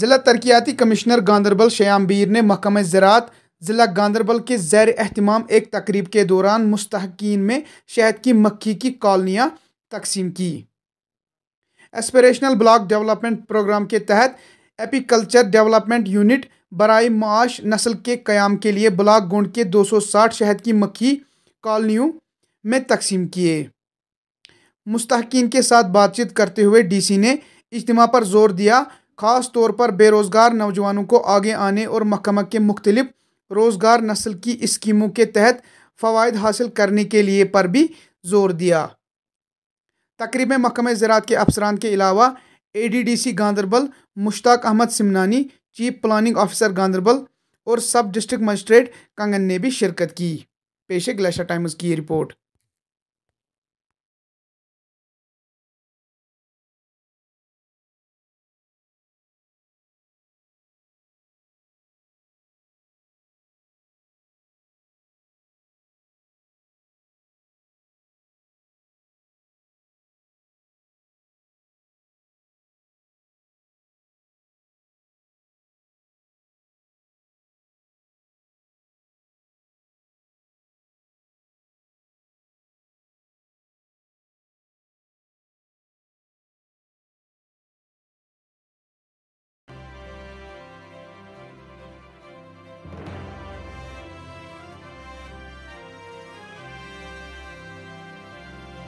ज़िला तरक्याती कमिश्नर गांधरबल श्यामबीर बीर ने महकम ज़रात ज़िला गांधरबल के जैर अहतमाम एक तकरीब के दौरान मुस्तकिन में शहद की मक्खी की कॉलोनियाँ तकसीम की एस्परेशनल ब्लॉक डेवलपमेंट प्रोग्राम के तहत एपीकल्चर डेवलपमेंट यूनिट बरए माश नस्ल के क़्याम के लिए ब्लॉक गुंड के 260 शहद की मक्खी कॉलोनियों में तकसीम किए मुस्तकिन के साथ बातचीत करते हुए डीसी ने इजमा पर जोर दिया ख़ास तौर पर बेरोज़गार नौजवानों को आगे आने और महकमा के मुख्तलिफ रोज़गार नस्ल की स्कीमों के तहत फ़वाद हासिल करने के लिए पर भी जोर दिया तकरीब में महकमे ज़रात के अफसरान के अलावा A D D C Ganderbal Mushtaq Ahmad Simnani chief planning officer Ganderbal और सब डिस्ट्रिक्ट मजिस्ट्रेट कंगन ने भी शिरकत की पेशे ग्लेशा टाइम्स की रिपोर्ट